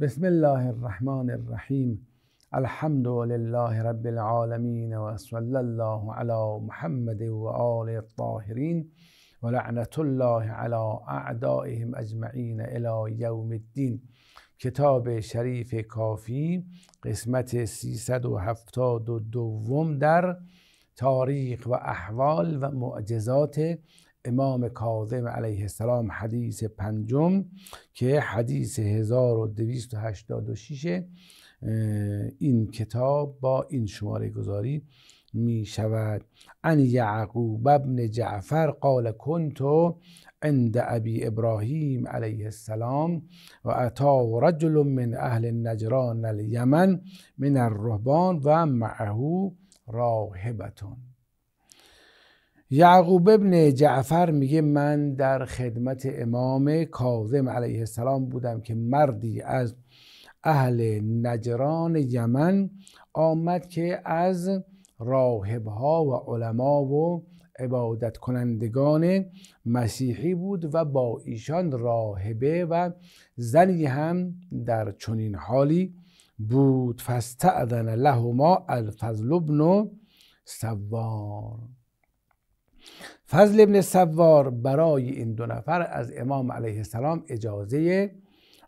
بسم الله الرحمن الرحیم الحمد لله رب العالمین و الله علی محمد و آل الطاهرین و لعنت الله علی اعدائهم اجمعین الی یوم الدین کتاب شریف کافی قسمت 372 در تاریخ و احوال و معجزات امام کاظم علیه السلام حدیث پنجم که حدیث 1286 این کتاب با این شماره گذاری می شود ان یعقوب ابن جعفر قال کنت عند ابی ابراهیم علیه السلام و اتا رجل من اهل نجران الیمن من الرهبان و معه راهبتون یعقوب ابن جعفر میگه من در خدمت امام کاظم علیه السلام بودم که مردی از اهل نجران یمن آمد که از راهب ها و علما و عبادت کنندگان مسیحی بود و با ایشان راهبه و زنی هم در چنین حالی بود فاستعذن لهما الفضل بن سوار فضل ابن سوار برای این دو نفر از امام علیه السلام اجازه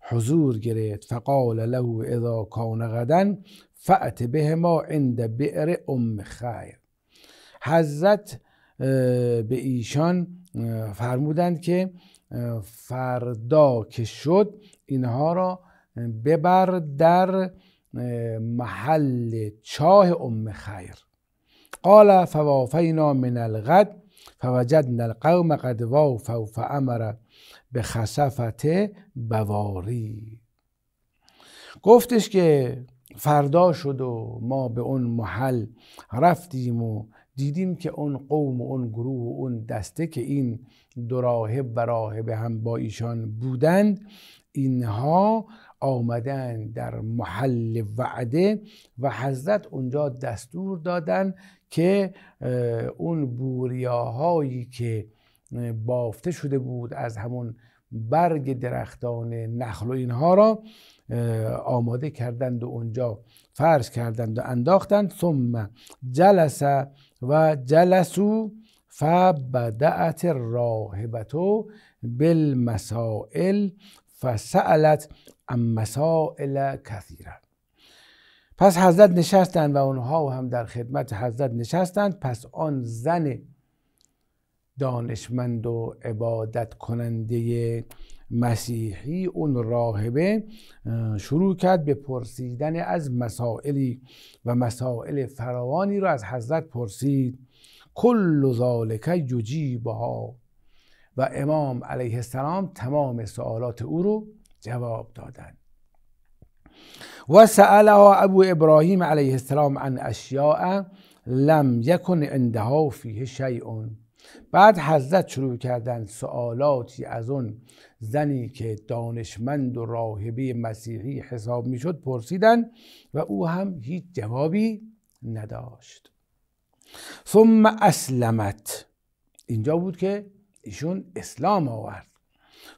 حضور گرفت فقال له اذا کان غدن فأت به ما عند بئر ام خیر حضرت به ایشان فرمودند که فردا که شد اینها را ببر در محل چاه ام خیر قال فوافینا من الغد فوجدنا القوم قد وافوا فامر به خسفت بواری گفتش که فردا شد و ما به اون محل رفتیم و دیدیم که اون قوم و اون گروه و اون دسته که این دو راهب و راهب هم با ایشان بودند اینها آمدن در محل وعده و حضرت اونجا دستور دادن که اون بوریاهایی که بافته شده بود از همون برگ درختان نخل و اینها را آماده کردند و اونجا فرش کردند و انداختند ثم جلس و جلسو فبدعت راهبتو بالمسائل فسألت ام مسائل کثیره پس حضرت نشستند و آنها هم در خدمت حضرت نشستند پس آن زن دانشمند و عبادت کننده مسیحی اون راهبه شروع کرد به پرسیدن از مسائلی و مسائل فراوانی را از حضرت پرسید کل ذالک یجیبها و امام علیه السلام تمام سوالات او رو جواب دادند و سألها ابو ابراهیم علیه السلام عن اشیاء لم یکن عندها فیه شیعون بعد حضرت شروع کردن سوالاتی از اون زنی که دانشمند و راهبه مسیحی حساب میشد پرسیدن و او هم هیچ جوابی نداشت ثم اسلمت اینجا بود که ایشون اسلام آورد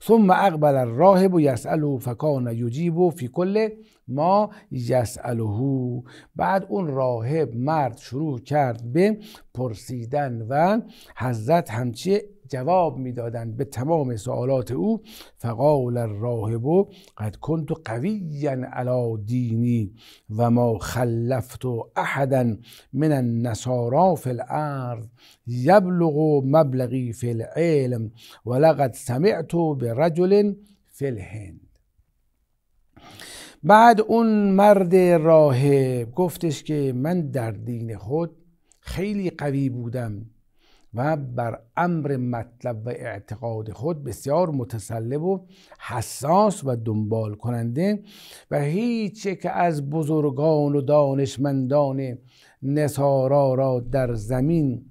ثم اقبل الراهب یسأله فکان یجیب فی کل ما یسأله بعد اون راهب مرد شروع کرد به پرسیدن و حضرت همچه جواب میدادند به تمام سوالات او فقال الراهب قد کنت قویا علی دینی و ما خلفت احدا من النصارا فی الارض یبلغ مبلغی فی العلم ولقد سمعت برجل فی الهند بعد اون مرد راهب گفتش که من در دین خود خیلی قوی بودم و بر امر مطلب و اعتقاد خود بسیار متسلب و حساس و دنبال کننده و هیچ که از بزرگان و دانشمندان نصارا را در زمین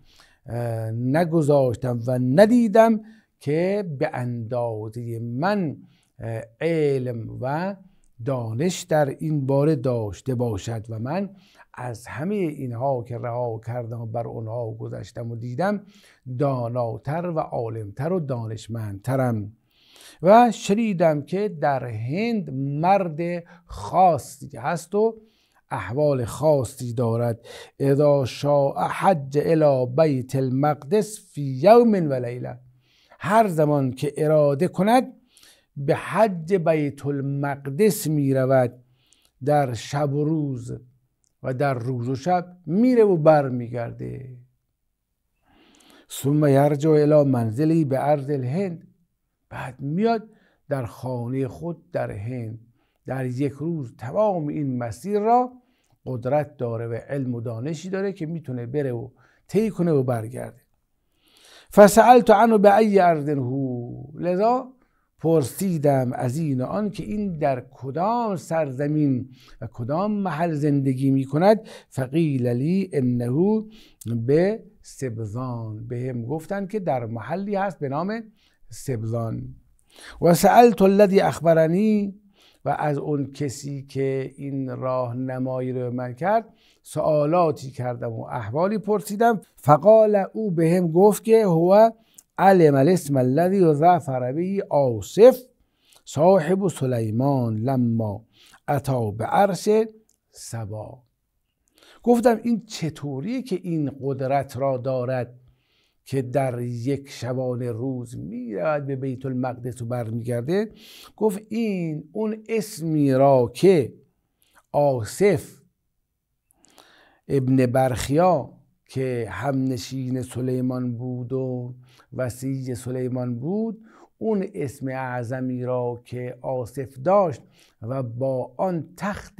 نگذاشتم و ندیدم که به اندازه من علم و دانش در این باره داشته باشد و من از همه اینها که رها کردم و بر اونها گذشتم و دیدم داناتر و عالمتر و دانشمندترم و شنیدم که در هند مرد خاصی هست و احوال خاصی دارد اذا شاء حج الی بیت المقدس فی یوم و لیله هر زمان که اراده کند به حج بیت المقدس می رود در شب و روز و در روز و شب میره و بر میگرده ثم یرجع الی منزلی به عرض الهند بعد میاد در خانه خود در هند در یک روز تمام این مسیر را قدرت داره و علم و دانشی داره که میتونه بره و طی کنه و برگرده فسألت عنه به ای اردن هو لذا پرسیدم از این آن که این در کدام سرزمین و کدام محل زندگی می کند فقیل لی انه به سبزان به هم گفتند که در محلی هست به نام سبزان و سألت الذی اخبرنی و از اون کسی که این نمایی رو من کرد سوالاتی کردم و احوالی پرسیدم فقال او به هم گفت که هو علم الاسم الذی ظفر به آصف صاحب سلیمان لما عطا به عرش سبا گفتم این چطوریه که این قدرت را دارد که در یک شبانه روز میرود به بیت المقدس و برمیگرده گفت این اون اسمی را که آصف ابن برخیا که همنشین سلیمان بود و وسیج سلیمان بود اون اسم اعظمی را که آصف داشت و با آن تخت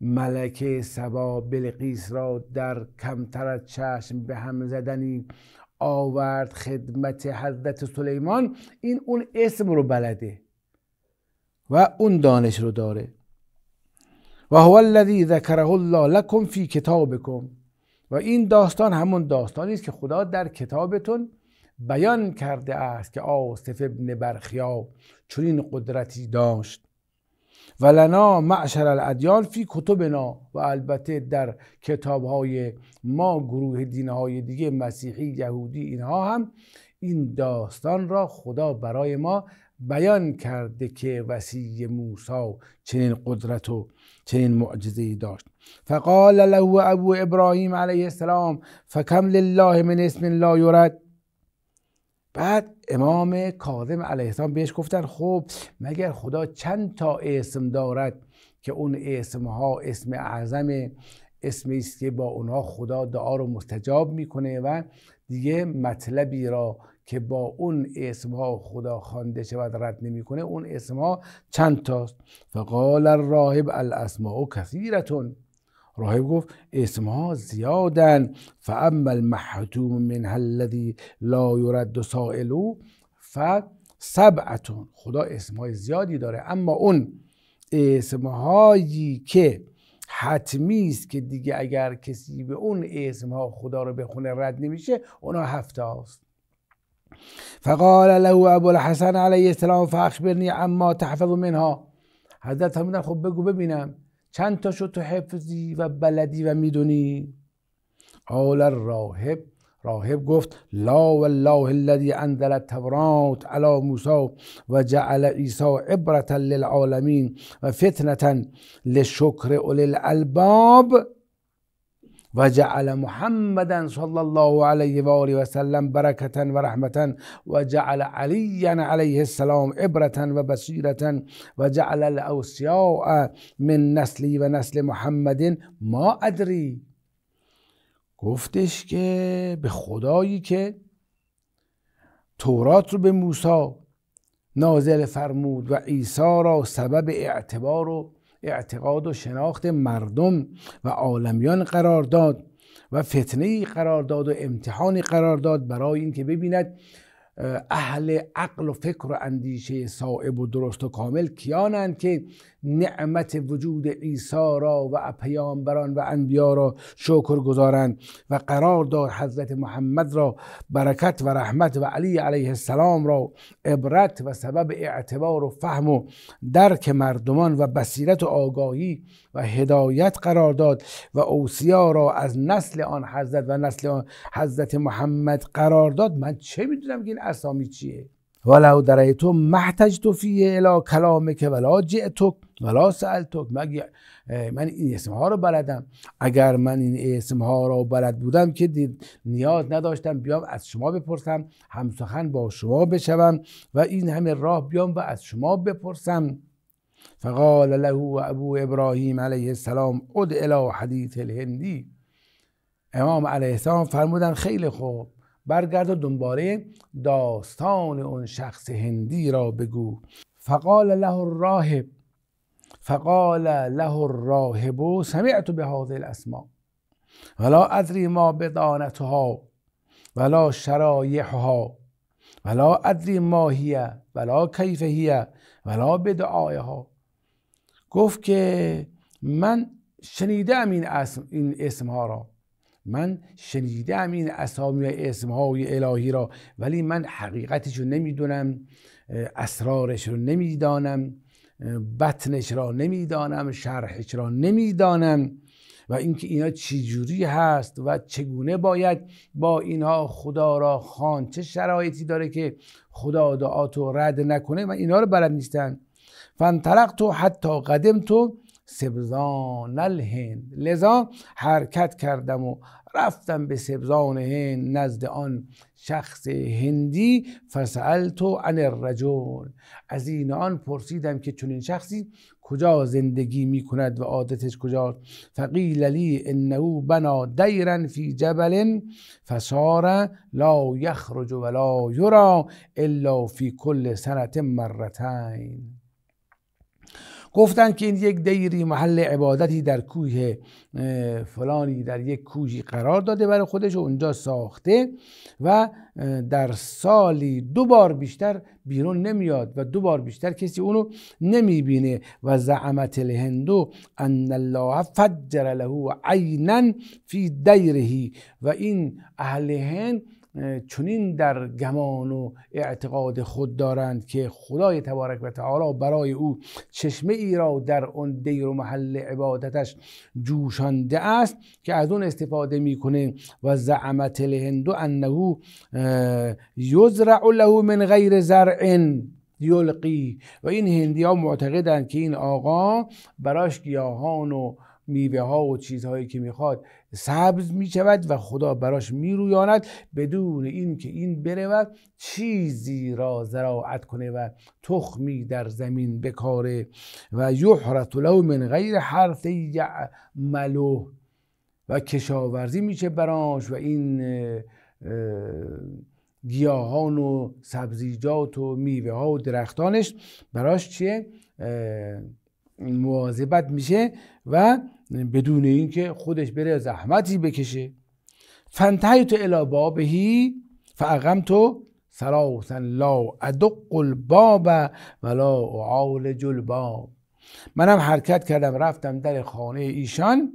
ملکه سبا بلقیس را در کمتر از چشم به هم زدنی آورد خدمت حضرت سلیمان این اون اسم رو بلده و اون دانش رو داره و هو الذی ذکره الله لکم فی کتابکم و این داستان همون داستانی است که خدا در کتابتون بیان کرده است که آصف ابن برخیا چنین قدرتی داشت و لنا معشر الادیان فی کتبنا و البته در کتابهای ما گروه دینهای دیگه مسیحی یهودی اینها هم این داستان را خدا برای ما بیان کرده که وسیع موسی چنین قدرت و چنین معجزه داشت فقال له ابو ابراهیم علیه السلام فکم لله من اسم لا یرد بعد امام کاظم علیه السلام بهش گفتن خب مگر خدا چند تا اسم دارد که اون اسم ها اسم اعظم اسمی است که با اونها خدا دعا رو مستجاب میکنه و دیگه مطلبی را که با اون اسم ها خدا خوانده شود رد نمیکنه اون اسم ها چند تاست فقال الراهب الاسماء کثیرتون راهب گفت اسم ها زیادن فاما المحتوم منها الذي لا يرد سائلو فسبعتون خدا اسم های زیادی داره اما اون اسم که حتمی است که دیگه اگر کسی به اون اسم ها خدا رو بخونه رد نمیشه اونا هفته هاست فقال له ابو الحسن علیه السلام فاخبرنی اما تحفظ منها حضرت هم خب بگو ببینم چند شد تو حفظی و بلدی و میدونی قال الراهب راهب گفت لا والله الذي انزل التوراة على موسى وجعل عيسى عبرة للعالمین و فتنة الالباب و جعل محمدا صلی الله علیه و آله و سلم برکتا و رحمتا و جعل علیا علیه السلام عبرتا و بصیرتا و جعل الاوسیاء من نسلی و نسل محمد ما ادری گفتش که به خدایی که تورات رو به موسی نازل فرمود و عیسی را سبب اعتبار و اعتقاد و شناخت مردم و عالمیان قرار داد و فتنه قرار داد و امتحانی قرار داد برای اینکه ببیند اهل عقل و فکر و اندیشه صائب و درست و کامل کیانند که نعمت وجود عیسی را و پیامبران و انبیا را شکر گذارند و قرار داد حضرت محمد را برکت و رحمت و علی علیه السلام را عبرت و سبب اعتبار و فهم و درک مردمان و بصیرت و آگاهی و هدایت قرار داد و اوسیا را از نسل آن حضرت و نسل آن حضرت محمد قرار داد من چه میدونم که این اسامی چیه ولو تو محتج تو فیه الا کلامه که ولا جئتو ولا سألتو من این اسم ها رو بلدم اگر من این اسم ها رو بلد بودم که دید نیاز نداشتم بیام از شما بپرسم همسخن با شما بشوم و این همه راه بیام و از شما بپرسم فقال له ابو ابراهیم علیه السلام اد الی حدیث الهندی امام علیه السلام فرمودن خیلی خوب برگرد و دنباله داستان اون شخص هندی را بگو فقال له الراهب فقال له الراهب سمعت به هذه الاسماء ولا ادری ما بدانتها ولا شرایحها ولا ادری ما هی ولا کیف هی ولا بدعایها گفت که من شنیدم این اسم این اسم ها را من شنیدم این اسامی و اسم های الهی را ولی من حقیقتش رو نمیدونم اسرارش رو نمیدانم بطنش را نمیدانم شرحش را نمیدانم و اینکه اینا جوری هست و چگونه باید با اینها خدا را خوان چه شرایطی داره که خدا دعات رد نکنه و اینها رو بلد نیستن فانطلقت حتی قدمت سبزان الهند لذا حرکت کردم و رفتم به سبزان هند نزد آن شخص هندی فسألت عن الرجل از این آن پرسیدم که چون این شخصی کجا زندگی می کند و عادتش کجا فقیل لی انه بنا دیرا فی جبل فسار لا یخرج ولا یرا الا فی کل سنت مرتین گفتند که این یک دیری محل عبادتی در کوه فلانی در یک کوهی قرار داده برای خودش و اونجا ساخته و در سالی دو بار بیشتر بیرون نمیاد و دو بار بیشتر کسی اونو نمیبینه و زعمت الهندو ان الله فجر له عینا فی دیرهی و این اهل هند چنین در گمان و اعتقاد خود دارند که خدای تبارک و تعالی برای او چشمه ای را در اون دیر و محل عبادتش جوشانده است که از اون استفاده میکنه و زعمت الهندو انه یزرع له من غیر زرع یلقی و این هندی ها معتقدند که این آقا براش گیاهان و میوه ها و چیزهایی که میخواد سبز میشود و خدا براش میرویاند بدون اینکه این بره و چیزی را زراعت کنه و تخمی در زمین بکاره و یحرت له من غیر حرث یعملو و کشاورزی میشه براش و این گیاهان و سبزیجات و میوه ها و درختانش براش چیه مواظبت میشه و بدون اینکه خودش بره زحمتی بکشه فنتهی تو الا بابهی فاقم تو سلاسا لا ادق الباب ولا اعالج الباب منم حرکت کردم رفتم در خانه ایشان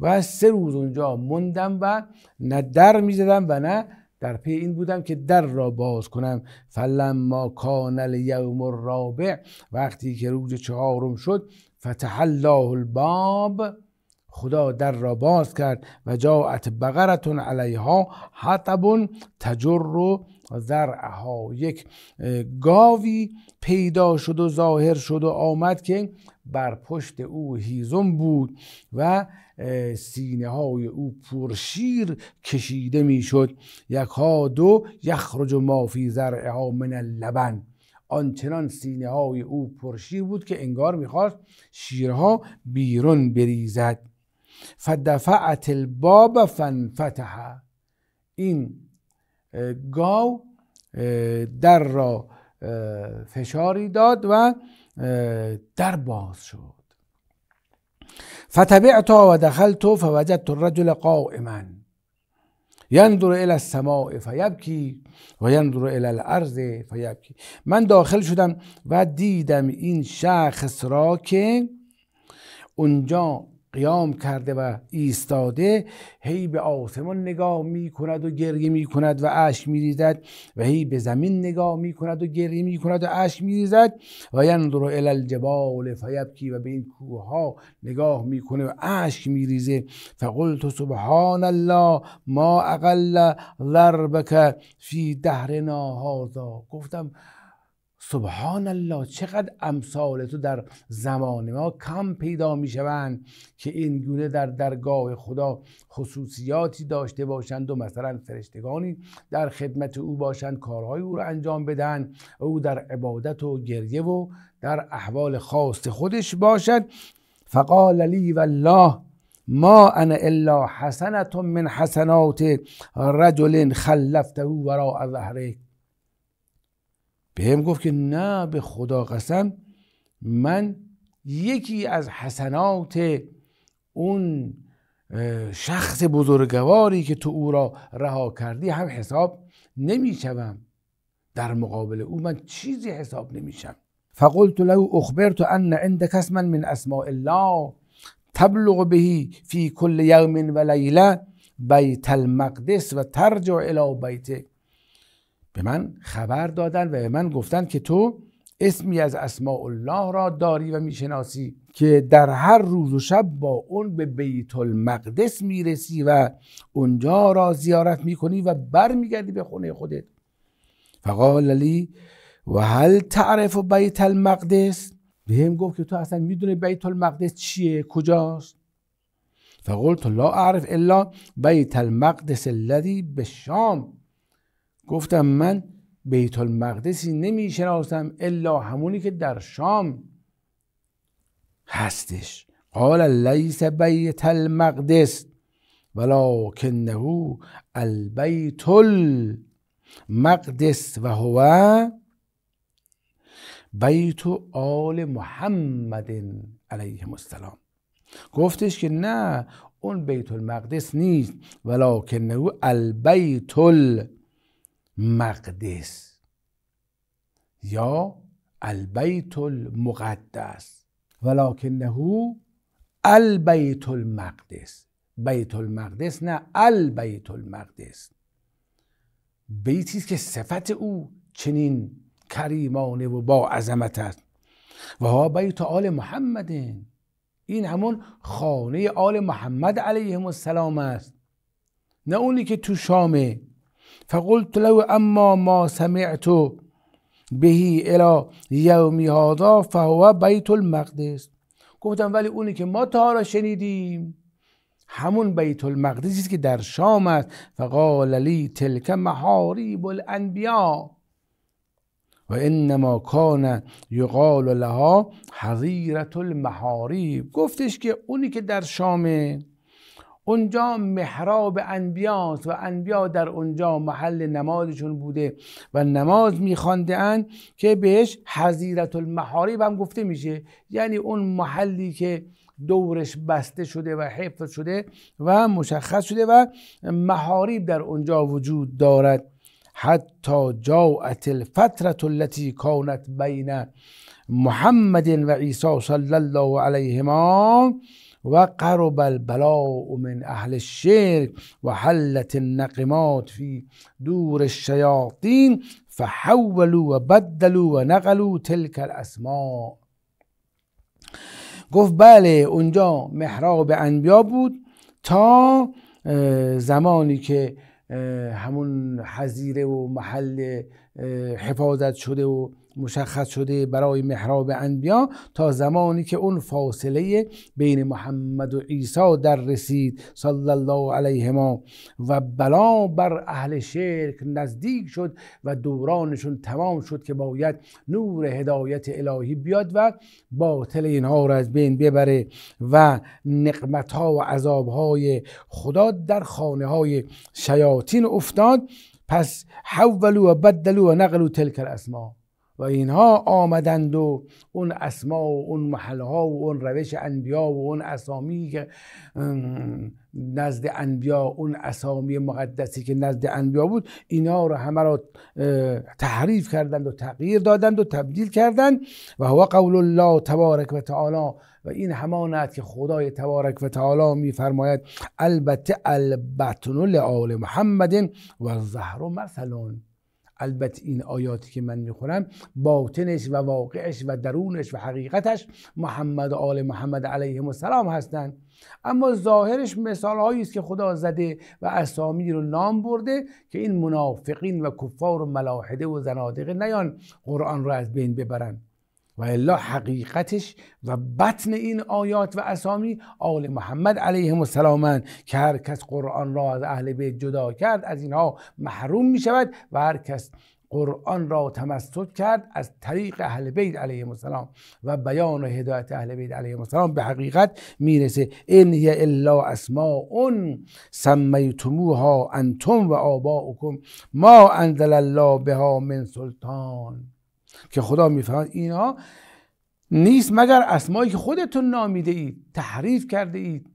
و سه روز اونجا موندم و نه در میزدم و نه در پی این بودم که در را باز کنم فلما کان یوم الرابع وقتی که روز چهارم شد فتح الله الباب خدا در را باز کرد و جاعت بغرتون علیها حطبون تجر رو زرعها یک گاوی پیدا شد و ظاهر شد و آمد که بر پشت او هیزم بود و سینه های او پرشیر کشیده میشد یک ها دو یخرج ما فی زرعها من اللبن آنچنان سینه های او پرشیر بود که انگار میخواست شیرها بیرون بریزد فدفعت الباب فانفتح این گاو در را فشاری داد و در باز شد فتبعت و دخلت فوجدت الرجل قائما ینظر الی السماء فیبکی و ینظر الی الارض فیبکی من داخل شدم و دیدم این شخص را که اونجا قیام کرده و ایستاده هی به آسمان نگاه می کند و گریه می کند و اشک می ریزد و هی به زمین نگاه می کند و گریه می کند و اشک می ریزد و ینظر ال الجبال فیبکی و به این کوه ها نگاه می کنه و اشک می ریزه فقلت سبحان الله ما اقل ضربک فی دهرنا هاذا. گفتم سبحان الله چقدر امثال تو در زمان ما کم پیدا می شوند که این گونه در درگاه خدا خصوصیاتی داشته باشند و مثلا فرشتگانی در خدمت او باشند کارهای او را انجام بدن و او در عبادت و گریه و در احوال خاص خودش باشد فقال لی والله ما انا الا حسنت من حسنات رجل خلفته ورا ظهرک به هم گفت که نه به خدا قسم من یکی از حسنات اون شخص بزرگواری که تو او را رها کردی هم حساب نمیشوم در مقابل او من چیزی حساب نمیشم فقلت له اخبرت ان عندك اسما من اسماء الله تبلغ به في كل يوم وليله بيت المقدس و ترجع الى بيتك به من خبر دادن و به من گفتن که تو اسمی از اسماء الله را داری و میشناسی که در هر روز و شب با اون به بیت المقدس میرسی و اونجا را زیارت میکنی و برمیگردی به خونه خودت فقال لی و هل تعرف بیت المقدس بهم گفت که تو اصلا میدونه بیت المقدس چیه کجاست فقلت لا اعرف الا بیت المقدس الذی به شام گفتم من بیت المقدسی نمی شناستم الا همونی که در شام هستش قال لیس بیت المقدس ولکنه البیت المقدس و هو بیت آل محمد علیه السلام گفتش که نه اون بیت المقدس نیست ولکنه البیت المقدس مقدس یا البیت المقدس ولکنه البیت المقدس بیت المقدس نه البیت المقدس بیتی که صفت او چنین کریمانه و با عظمت است و ها بیت آل محمد این همون خانه آل محمد علیهم السلام است نه اونی که تو شامه فقلت لو اما ما سمعت بهی الی یومی هادا فهو بیت المقدس گفتم ولی اونی که ما تا را شنیدیم همون بیت المقدسی است که در شام است فقال لی تلک محاریب الانبیا و انما کان یقال لها حظیرت المحاریب گفتش که اونی که در شامه اونجا محراب انبیاست و انبیا در اونجا محل نمازشون بوده و نماز میخوانده اند که بهش حضیرت المحارب هم گفته میشه یعنی اون محلی که دورش بسته شده و حفظ شده و مشخص شده و محاریب در اونجا وجود دارد حتی جاعت الفترة التي كانت بین محمد و عیسی صلی الله علیهما و قرب البلاء من اهل الشرک و حلت النقمات فی دور الشیاطین فحولوا و بدلوا و نقلوا تلک الاسماء گفت بله اونجا محراب انبیا بود تا زمانی که همون حزیره و محل حفاظت شده و مشخص شده برای محراب انبیا تا زمانی که اون فاصله بین محمد و عیسی در رسید صلی الله علیه ما و بلا بر اهل شرک نزدیک شد و دورانشون تمام شد که باید نور هدایت الهی بیاد و باطل اینها را از بین ببره و نقمت ها و عذاب های خدا در خانه های شیاطین افتاد پس حولو و بدلو و نقلو تلک الاسما و اینها آمدند و اون اسما و اون محلها و اون روش انبیا و اون اسامی که نزد انبیا اون اسامی مقدسی که نزد انبیا بود اینا رو همه را تحریف کردند و تغییر دادند و تبدیل کردند و هو قول الله تبارک و تعالی و این همانت که خدای تبارک و تعالی میفرماید البته البتن لآل محمد و زهر مثلون البته این آیاتی که من میخونم باطنش و واقعش و درونش و حقیقتش محمد آل محمد علیه السلام هستند اما ظاهرش مثال است که خدا زده و اسامی رو نام برده که این منافقین و کفار و ملاحده و زنادقه نیان قرآن رو از بین ببرن و الا حقیقتش و بطن این آیات و اسامی آل محمد علیهم السلام که هر کس قرآن را از اهل بیت جدا کرد از اینها محروم می شود و هر کس قرآن را تمسک کرد از طریق اهل بیت علیه السلام و بیان و هدایت اهل بیت علیه السلام به حقیقت میرسه این هی الا اسماء سمیتموها انتم و آباؤکم ما انزل الله بها من سلطان که خدا میفرماید اینا نیست مگر اسمایی که خودتون نامیده اید تحریف کرده اید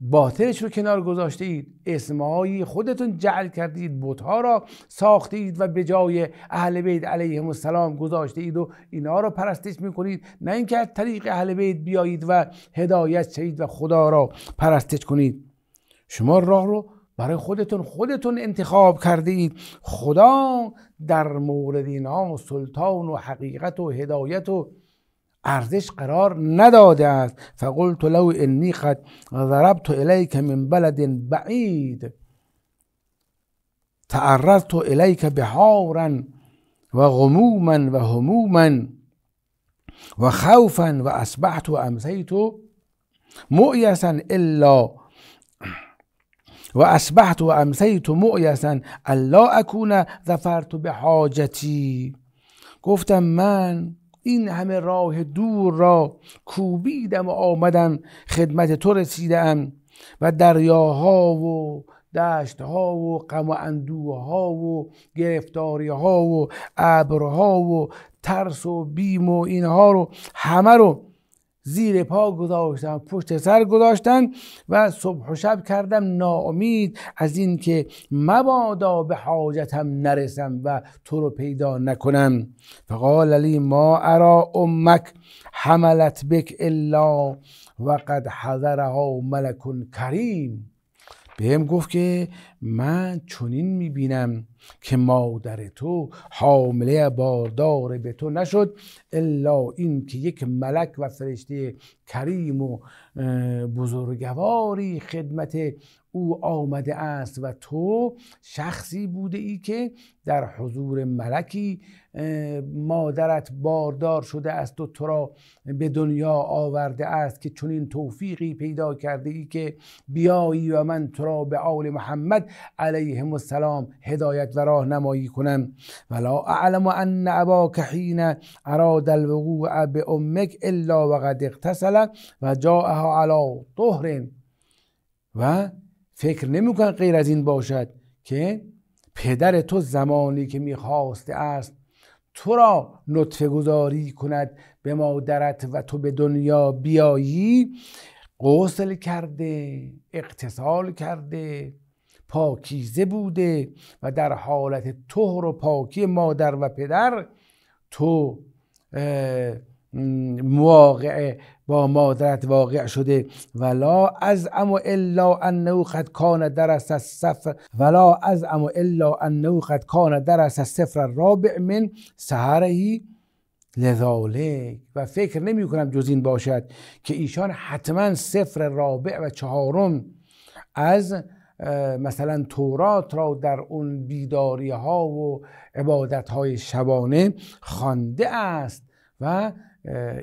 باطلش رو کنار گذاشته اید اسمهایی خودتون جعل کرده اید را ساخته اید و به جای اهل بیت علیه السلام گذاشته اید و اینا رو پرستش میکنید نه اینکه از طریق اهل بیت بیایید و هدایت شید و خدا را پرستش کنید شما راه رو برای خودتون خودتون انتخاب کردید خدا در مورد اینها سلطان و حقیقت و هدایت و ارزش قرار نداده است فقلت لو انی قد ضربت الیک من بلد بعید تعرضت الیک بحارا و غموما و هموما و خوفا و اصبحت و امسیت مؤیسا الا و اصبحت و امسیت معیسا الا اکون ظفرت به حاجتی گفتم من این همه راه دور را کوبیدم و آمدم خدمت تو رسیدم و دریاها و دشتها و غم و اندوها و گرفتاریها و ابرها و ترس و بیم و اینها رو همه رو زیر پا گذاشتم پشت سر گذاشتن و صبح و شب کردم ناامید از اینکه مبادا به حاجتم نرسم و تو رو پیدا نکنم فقال علی ما ارا امک حملت بک الا وقد حضرها ملک کریم بهم گفت که من چنین میبینم که مادر تو حامله باردار به تو نشد الا این که یک ملک و فرشته کریم و بزرگواری خدمت او آمده است و تو شخصی بوده ای که در حضور ملکی مادرت باردار شده است و تو را به دنیا آورده است که چون این توفیقی پیدا کرده ای که بیایی و من تو را به آل محمد علیه السلام هدایت و راهنمایی کنم ولا اعلم ان اباک حین اراد الوقوع به امک الا وقد اغتسل و جاءها علی طهر و فکر نمیکن غیر از این باشد که پدر تو زمانی که میخواسته است تو را نطفه گذاری کند به مادرت و تو به دنیا بیایی غسل کرده اقتصال کرده پاکیزه بوده و در حالت طهر و پاکی مادر و پدر تو مواقع با مادرت واقع شده ولا از اما الا انه قد کان درس صفر ولا از اما الا انه قد کان درس صفر رابع من سهرهی لذالک و فکر نمی کنم جز این باشد که ایشان حتما صفر رابع و چهارم از مثلا تورات را در اون بیداری ها و عبادت های شبانه خوانده است و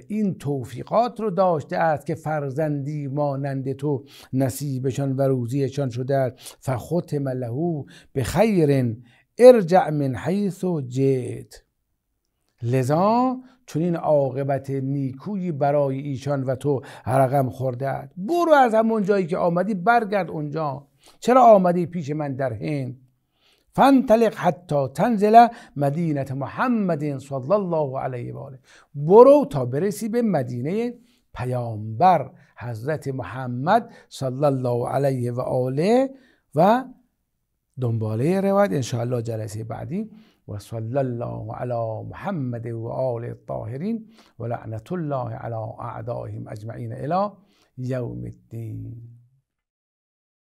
این توفیقات رو داشته است که فرزندی مانند تو نصیبشان و روزیشان شده است فخوت ملهو به خیر ارجع من حیث و جد لذا چون این عاقبت نیکویی برای ایشان و تو رقم خورده است برو از همون جایی که آمدی برگرد اونجا چرا آمدی پیش من در هند فانطلق حتی تنزل مدینه محمد صلی الله علیه و آله برو تا برسی به مدینه پیامبر حضرت محمد صلی الله علیه و آله و دنباله روایت انشاءالله جلسه بعدی و صلی الله علی محمد و آل الطاهرین و لعنت الله علی اعدائهم اجمعین الی یوم الدین